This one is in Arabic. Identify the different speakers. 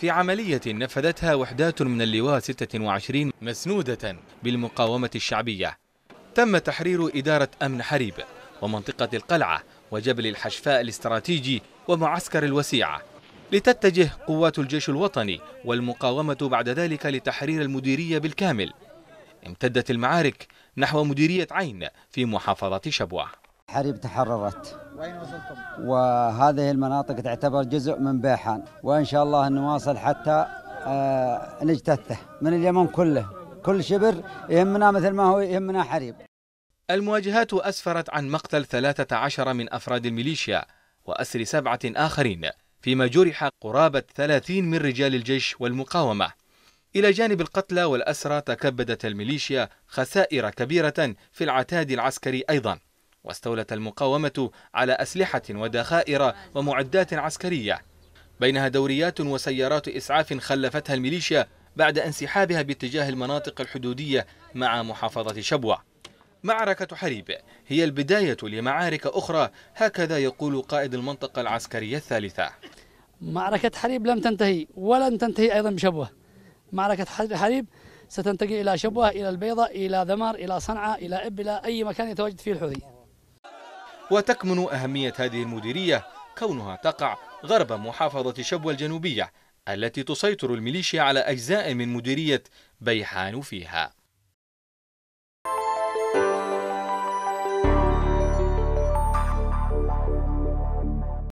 Speaker 1: في عملية نفذتها وحدات من اللواء 26 مسنودة بالمقاومة الشعبية تم تحرير إدارة أمن حريب ومنطقة القلعة وجبل الحشفاء الاستراتيجي ومعسكر الوسيعة لتتجه قوات الجيش الوطني والمقاومة بعد ذلك لتحرير المديرية بالكامل امتدت المعارك نحو مديرية عين في محافظة شبوة
Speaker 2: الحريب تحررت وين وصلتم؟ وهذه المناطق تعتبر جزء من بيحان وإن شاء الله نواصل حتى آه، نجتثه من اليمن كله كل شبر يهمنا مثل ما هو يهمنا حريب
Speaker 1: المواجهات أسفرت عن مقتل 13 من أفراد الميليشيا وأسر سبعة آخرين فيما جرح قرابة 30 من رجال الجيش والمقاومة إلى جانب القتلى والأسرى تكبدت الميليشيا خسائر كبيرة في العتاد العسكري أيضا واستولت المقاومة على أسلحة وذخائر ومعدات عسكرية بينها دوريات وسيارات إسعاف خلفتها الميليشيا بعد انسحابها باتجاه المناطق الحدودية مع محافظة شبوة معركة حريب هي البداية لمعارك أخرى هكذا يقول قائد المنطقة العسكرية الثالثة
Speaker 3: معركة حريب لم تنتهي ولن تنتهي أيضا بشبوة معركة حريب ستنتقل إلى شبوة إلى البيضة إلى ذمار إلى صنعاء إلى إب إلى أي مكان يتواجد فيه الحوثي
Speaker 1: وتكمن أهمية هذه المديرية كونها تقع غرب محافظة شبوة الجنوبية التي تسيطر الميليشيا على أجزاء من مديرية بيحان فيها